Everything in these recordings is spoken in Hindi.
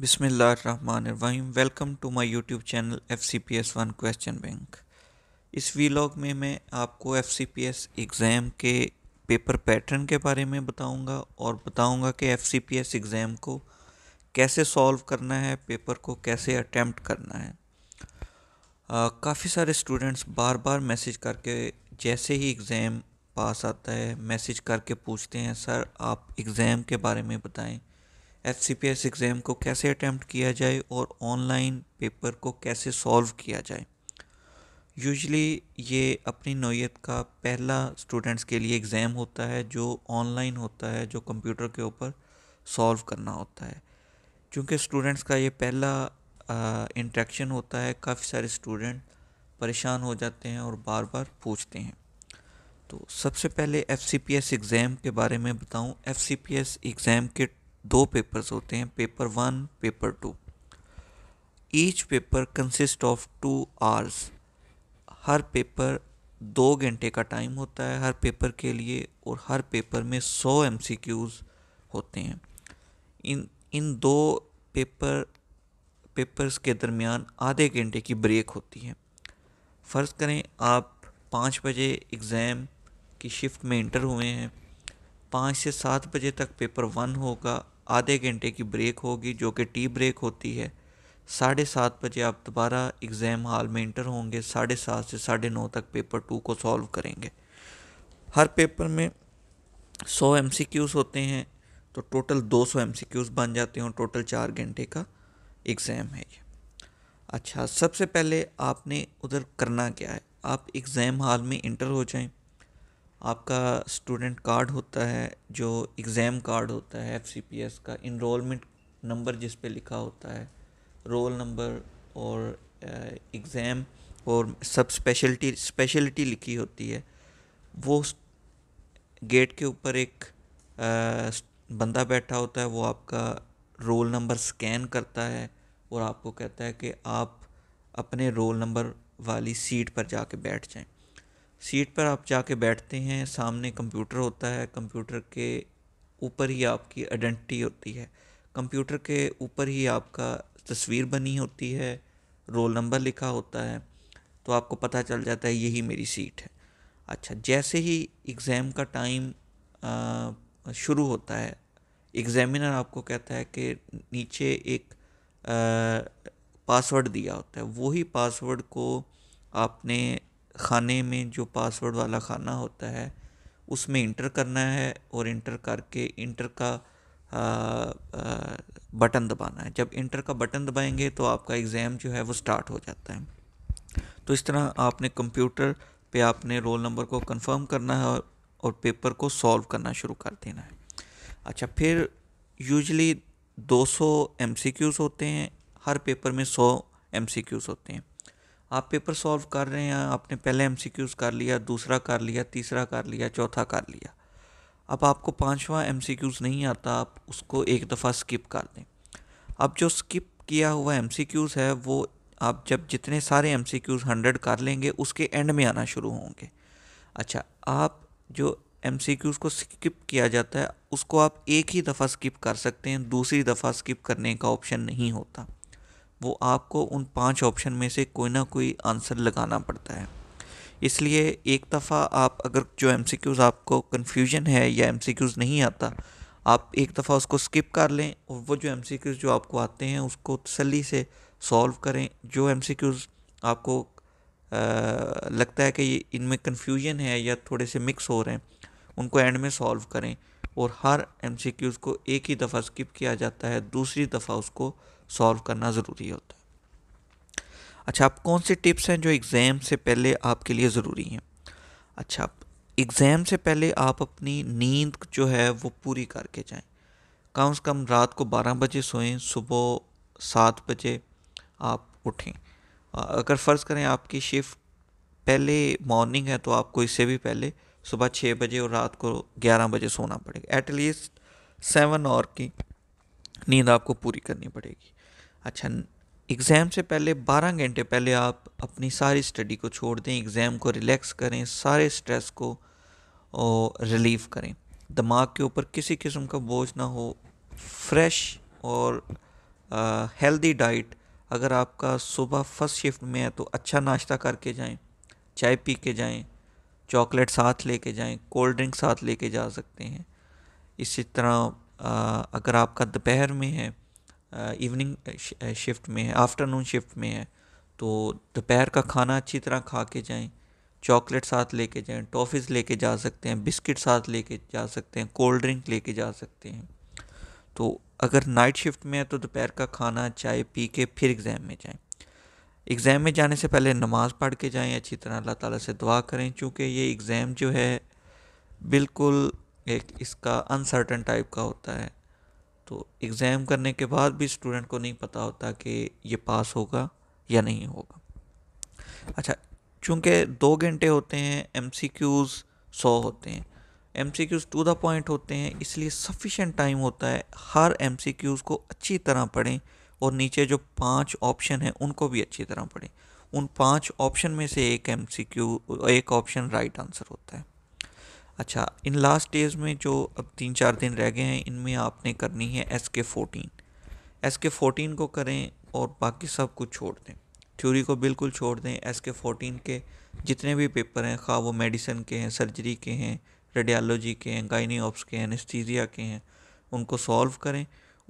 बिसमीम welcome to my YouTube channel F C P S one question bank इस वीलॉग में मैं आपको F C P S exam के पेपर पैटर्न के बारे में बताऊंगा और बताऊंगा कि F C P S exam को कैसे सॉल्व करना है पेपर को कैसे अटैम्प्ट करना है काफ़ी सारे स्टूडेंट्स बार बार मैसेज करके जैसे ही एग्ज़ाम पास आता है मैसेज करके पूछते हैं सर आप एग्ज़ाम के बारे में बताएं H C P S exam को कैसे अटैम्प्ट किया जाए और ऑनलाइन पेपर को कैसे सॉल्व किया जाए यूजली ये अपनी नोयत का पहला स्टूडेंट्स के लिए एग्ज़ाम होता है जो ऑनलाइन होता है जो कंप्यूटर के ऊपर सॉल्व करना होता है क्योंकि स्टूडेंट्स का ये पहला इंट्रैक्शन होता है काफ़ी सारे स्टूडेंट परेशान हो जाते हैं और बार बार पूछते हैं तो सबसे पहले F C P S exam के बारे में बताऊँ F C P S exam के दो पेपर्स होते हैं paper one paper two each paper consist of two hours हर पेपर दो घंटे का टाइम होता है हर पेपर के लिए और हर पेपर में सौ एम होते हैं इन इन दो पेपर पेपर्स के दरमियान आधे घंटे की ब्रेक होती है फ़र्ज़ करें आप पाँच बजे एग्ज़ाम की शिफ्ट में इंटर हुए हैं पाँच से सात बजे तक पेपर वन होगा आधे घंटे की ब्रेक होगी जो कि टी ब्रेक होती है साढ़े सात बजे आप दोबारा एग्ज़ाम हॉल में इंटर होंगे साढ़े सात से साढ़े नौ तक पेपर टू को सॉल्व करेंगे हर पेपर में सौ एम सी क्यूज़ होते हैं तो टोटल दो सौ एम सी क्यूज़ बन जाते हैं टोटल चार घंटे का एग्ज़ाम है ये अच्छा सबसे पहले आपने उधर करना क्या है आप एग्ज़ाम हॉल में इंटर हो जाएं आपका स्टूडेंट कार्ड होता है जो एग्ज़ाम कार्ड होता है एफ का इनरोलमेंट नंबर जिस पे लिखा होता है रोल नंबर और एग्ज़ाम और सब स्पेशलिटी स्पेशलिटी लिखी होती है वो गेट के ऊपर एक आ, बंदा बैठा होता है वो आपका रोल नंबर स्कैन करता है और आपको कहता है कि आप अपने रोल नंबर वाली सीट पर जाके बैठ जाएं सीट पर आप जाके बैठते हैं सामने कंप्यूटर होता है कंप्यूटर के ऊपर ही आपकी आइडेंटिटी होती है कंप्यूटर के ऊपर ही आपका तस्वीर बनी होती है रोल नंबर लिखा होता है तो आपको पता चल जाता है यही मेरी सीट है अच्छा जैसे ही एग्ज़ाम का टाइम शुरू होता है एग्ज़ामिनर आपको कहता है कि नीचे एक पासवर्ड दिया होता है वही पासवर्ड को आपने खाने में जो पासवर्ड वाला खाना होता है उसमें इंटर करना है और इंटर करके इंटर का आ, आ, बटन दबाना है जब इंटर का बटन दबाएंगे तो आपका एग्ज़ाम जो है वो स्टार्ट हो जाता है तो इस तरह आपने कंप्यूटर पे आपने रोल नंबर को कंफर्म करना है और, और पेपर को सॉल्व करना शुरू कर देना है अच्छा फिर यूजली 200 एमसीक्यूज़ होते हैं हर पेपर में 100 एमसीक्यूज़ होते हैं आप पेपर सॉल्व कर रहे हैं आपने पहले एम कर लिया दूसरा कर लिया तीसरा कर लिया चौथा कर लिया अब आपको पाँचवा एम नहीं आता आप उसको एक दफ़ा स्किप कर दें अब जो स्किप किया हुआ एम है वो आप जब जितने सारे एम सी क्यूज़ हंड्रेड कर लेंगे उसके एंड में आना शुरू होंगे अच्छा आप जो एम सी क्यूज़ को स्किप किया जाता है उसको आप एक ही दफ़ा स्किप कर सकते हैं दूसरी दफ़ा स्किप करने का ऑप्शन नहीं होता वो आपको उन पांच ऑप्शन में से कोई ना कोई आंसर लगाना पड़ता है इसलिए एक दफ़ा आप अगर जो एम आपको कन्फ्यूजन है या एम नहीं आता आप एक दफ़ा उसको स्किप कर लें और वो जो एम जो आपको आते हैं उसको तसली से सॉल्व करें जो एम आपको आ, लगता है कि इनमें कन्फ्यूजन है या थोड़े से मिक्स हो रहे हैं उनको एंड में सॉल्व करें और हर एम को एक ही दफ़ा स्किप किया जाता है दूसरी दफ़ा उसको सॉल्व करना ज़रूरी होता है अच्छा आप कौन से टिप्स हैं जो एग्ज़ाम से पहले आपके लिए ज़रूरी हैं अच्छा एग्ज़ाम से पहले आप अपनी नींद जो है वो पूरी करके जाएं कम से कम रात को 12 बजे सोएं सुबह सात बजे आप उठें अगर फ़र्ज़ करें आपकी शिफ्ट पहले मॉर्निंग है तो आपको इससे भी पहले सुबह छः बजे और रात को ग्यारह बजे सोना पड़ेगा एटलीस्ट सेवन और की नींद आपको पूरी करनी पड़ेगी अच्छा एग्ज़ाम से पहले 12 घंटे पहले आप अपनी सारी स्टडी को छोड़ दें एग्ज़ाम को रिलैक्स करें सारे स्ट्रेस को और रिलीफ़ करें दिमाग के ऊपर किसी किस्म का बोझ ना हो फ्रेश और हेल्दी डाइट अगर आपका सुबह फर्स्ट शिफ्ट में है तो अच्छा नाश्ता करके जाएं चाय पी के जाएं चॉकलेट साथ लेके जाएं कोल्ड ड्रिंक साथ लेके जा सकते हैं इसी तरह आ, अगर आपका दोपहर में है इवनिंग शिफ्ट uh, uh, में है आफ्टरनून शिफ्ट में है तो दोपहर का खाना अच्छी तरह खा के जाएं चॉकलेट साथ लेके जाएं टॉफ़ीज़ लेके जा सकते हैं बिस्किट साथ लेके जा सकते हैं कोल्ड ड्रिंक लेके जा सकते हैं तो अगर नाइट शिफ्ट में है तो दोपहर का खाना चाय पी के फिर एग्ज़ाम में जाएं एग्ज़ाम में जाने से पहले नमाज़ पढ़ के जाएं अच्छी तरह अल्लाह ताला से दुआ करें चूँकि ये एग्ज़ाम जो है बिल्कुल एक इसका अनसर्टन टाइप का होता है तो एग्ज़ाम करने के बाद भी स्टूडेंट को नहीं पता होता कि ये पास होगा या नहीं होगा अच्छा चूँकि दो घंटे होते हैं एम सी क्यूज़ सौ होते हैं M C Qs to the point होते हैं इसलिए सफिशेंट टाइम होता है हर एम सी क्यूज़ को अच्छी तरह पढ़ें और नीचे जो पांच ऑप्शन हैं उनको भी अच्छी तरह पढ़ें उन पांच ऑप्शन में से एक एम सी क्यू एक ऑप्शन राइट आंसर होता है अच्छा इन लास्ट डेज़ में जो अब तीन चार दिन रह गए हैं इनमें आपने करनी है एस के फोटीन एस के फोटीन को करें और बाकी सब कुछ छोड़ दें थ्योरी को बिल्कुल छोड़ दें एस के फोटीन के जितने भी पेपर हैं खा वो मेडिसिन के हैं सर्जरी के हैं रेडियालॉजी के हैं गाइनी ऑप्स के हैं एनेस्थीजिया के हैं उनको सॉल्व करें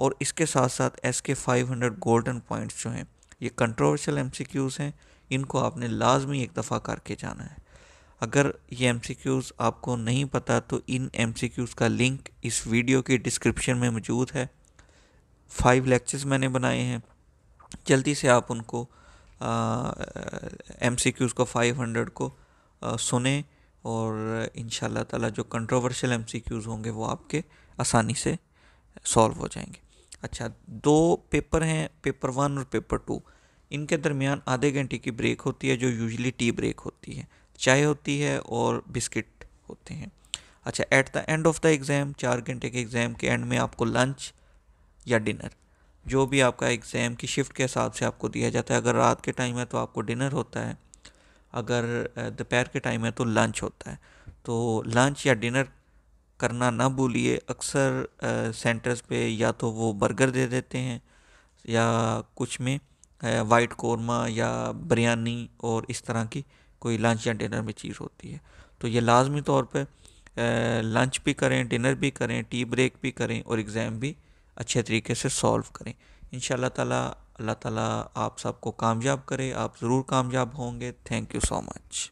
और इसके साथ साथ एस के फाइव हंड्रेड गोल्डन पॉइंट्स जो हैं ये कंट्रोवर्शियल एम सी क्यूज़ हैं इनको आपने लाजमी एक दफ़ा करके जाना है अगर ये एम आपको नहीं पता तो इन एम का लिंक इस वीडियो के डिस्क्रिप्शन में मौजूद है फाइव लेक्चर्स मैंने बनाए हैं जल्दी से आप उनको एम सी क्यूज़ को फाइव हंड्रेड को आ, सुने और इन ताला जो कंट्रोवर्शियल एम सी क्यूज़ होंगे वो आपके आसानी से सॉल्व हो जाएंगे अच्छा दो पेपर हैं पेपर वन और पेपर टू इनके दरमियान आधे घंटे की ब्रेक होती है जो यूजली टी ब्रेक होती है चाय होती है और बिस्किट होते हैं अच्छा at the end of the exam चार घंटे के एग्ज़ाम के एंड में आपको लंच या डिनर जो भी आपका एग्ज़ाम की शिफ्ट के हिसाब से आपको दिया जाता है अगर रात के टाइम है तो आपको डिनर होता है अगर दोपहर के टाइम है तो लंच होता है तो लंच या डिनर करना ना भूलिए अक्सर सेंटर्स पे या तो वो बर्गर दे देते हैं या कुछ में वाइट कौरमा या बिरयानी और इस तरह की कोई लंच या डिनर में चीज़ होती है तो ये लाजमी तौर पर लंच भी करें डिनर भी करें टी ब्रेक भी करें और एग्ज़ाम भी अच्छे तरीके से सॉल्व करें इन ताला अल्लाह ताला आप सबको कामयाब करे आप ज़रूर कामयाब होंगे थैंक यू सो मच